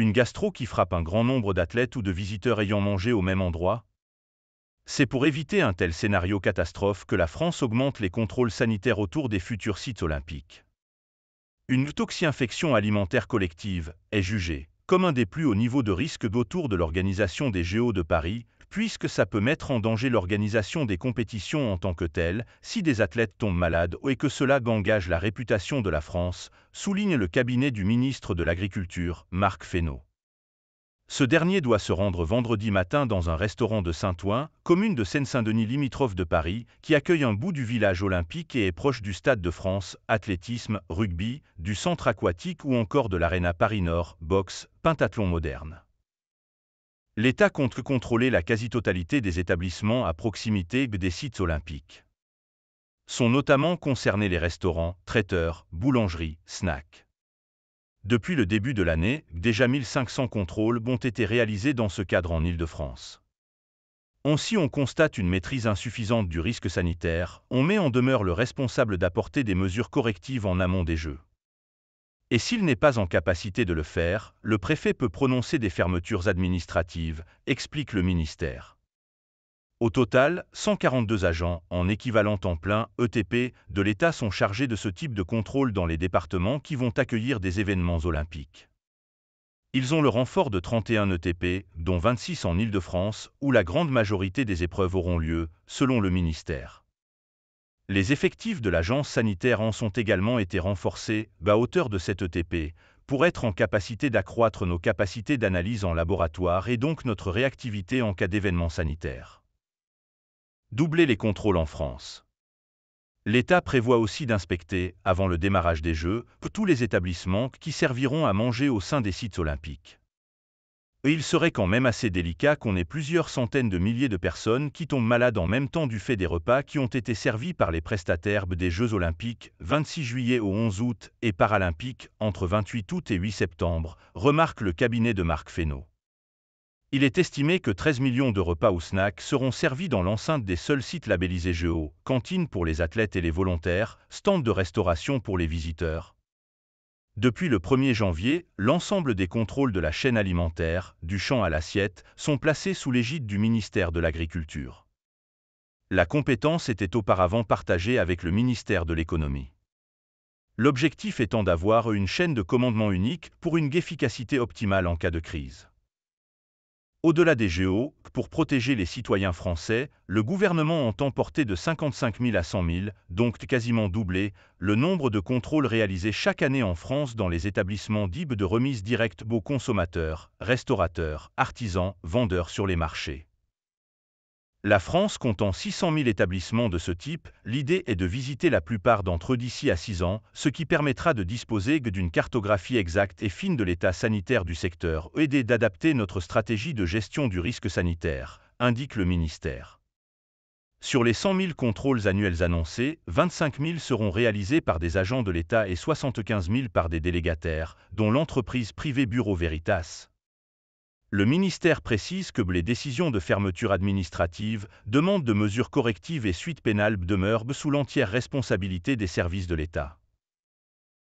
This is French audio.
une gastro qui frappe un grand nombre d'athlètes ou de visiteurs ayant mangé au même endroit C'est pour éviter un tel scénario catastrophe que la France augmente les contrôles sanitaires autour des futurs sites olympiques. Une toxi-infection alimentaire collective est jugée comme un des plus hauts niveaux de risque d'autour de l'organisation des Géos de Paris, puisque ça peut mettre en danger l'organisation des compétitions en tant que telle, si des athlètes tombent malades et que cela gangage la réputation de la France, souligne le cabinet du ministre de l'Agriculture, Marc Fesneau. Ce dernier doit se rendre vendredi matin dans un restaurant de Saint-Ouen, commune de Seine-Saint-Denis limitrophe de Paris, qui accueille un bout du village olympique et est proche du Stade de France, athlétisme, rugby, du centre aquatique ou encore de l'aréna Paris Nord, boxe, pentathlon moderne l'État compte contrôler la quasi-totalité des établissements à proximité des sites olympiques. Sont notamment concernés les restaurants, traiteurs, boulangeries, snacks. Depuis le début de l'année, déjà 1500 contrôles ont été réalisés dans ce cadre en Île-de-France. Ainsi, on constate une maîtrise insuffisante du risque sanitaire, on met en demeure le responsable d'apporter des mesures correctives en amont des Jeux et s'il n'est pas en capacité de le faire, le préfet peut prononcer des fermetures administratives, explique le ministère. Au total, 142 agents en équivalent temps plein ETP de l'État sont chargés de ce type de contrôle dans les départements qui vont accueillir des événements olympiques. Ils ont le renfort de 31 ETP, e dont 26 en Île-de-France, où la grande majorité des épreuves auront lieu, selon le ministère. Les effectifs de l'agence sanitaire en sont également été renforcés, à hauteur de cette ETP, pour être en capacité d'accroître nos capacités d'analyse en laboratoire et donc notre réactivité en cas d'événement sanitaire. Doubler les contrôles en France. L'État prévoit aussi d'inspecter, avant le démarrage des Jeux, tous les établissements qui serviront à manger au sein des sites olympiques il serait quand même assez délicat qu'on ait plusieurs centaines de milliers de personnes qui tombent malades en même temps du fait des repas qui ont été servis par les prestataires des Jeux olympiques 26 juillet au 11 août et paralympiques entre 28 août et 8 septembre, remarque le cabinet de Marc Fesneau. Il est estimé que 13 millions de repas ou snacks seront servis dans l'enceinte des seuls sites labellisés JO, cantines pour les athlètes et les volontaires, stands de restauration pour les visiteurs, depuis le 1er janvier, l'ensemble des contrôles de la chaîne alimentaire, du champ à l'assiette, sont placés sous l'égide du ministère de l'Agriculture. La compétence était auparavant partagée avec le ministère de l'Économie. L'objectif étant d'avoir une chaîne de commandement unique pour une efficacité optimale en cas de crise. Au-delà des géos, pour protéger les citoyens français, le gouvernement entend porter de 55 000 à 100 000, donc quasiment doublé, le nombre de contrôles réalisés chaque année en France dans les établissements d'IB de remise directe aux consommateurs, restaurateurs, artisans, vendeurs sur les marchés. La France comptant 600 000 établissements de ce type, l'idée est de visiter la plupart d'entre eux d'ici à 6 ans, ce qui permettra de disposer d'une cartographie exacte et fine de l'état sanitaire du secteur et d'adapter notre stratégie de gestion du risque sanitaire, indique le ministère. Sur les 100 000 contrôles annuels annoncés, 25 000 seront réalisés par des agents de l'État et 75 000 par des délégataires, dont l'entreprise privée Bureau Veritas le ministère précise que les décisions de fermeture administrative, demandes de mesures correctives et suites pénales demeurent sous l'entière responsabilité des services de l'État.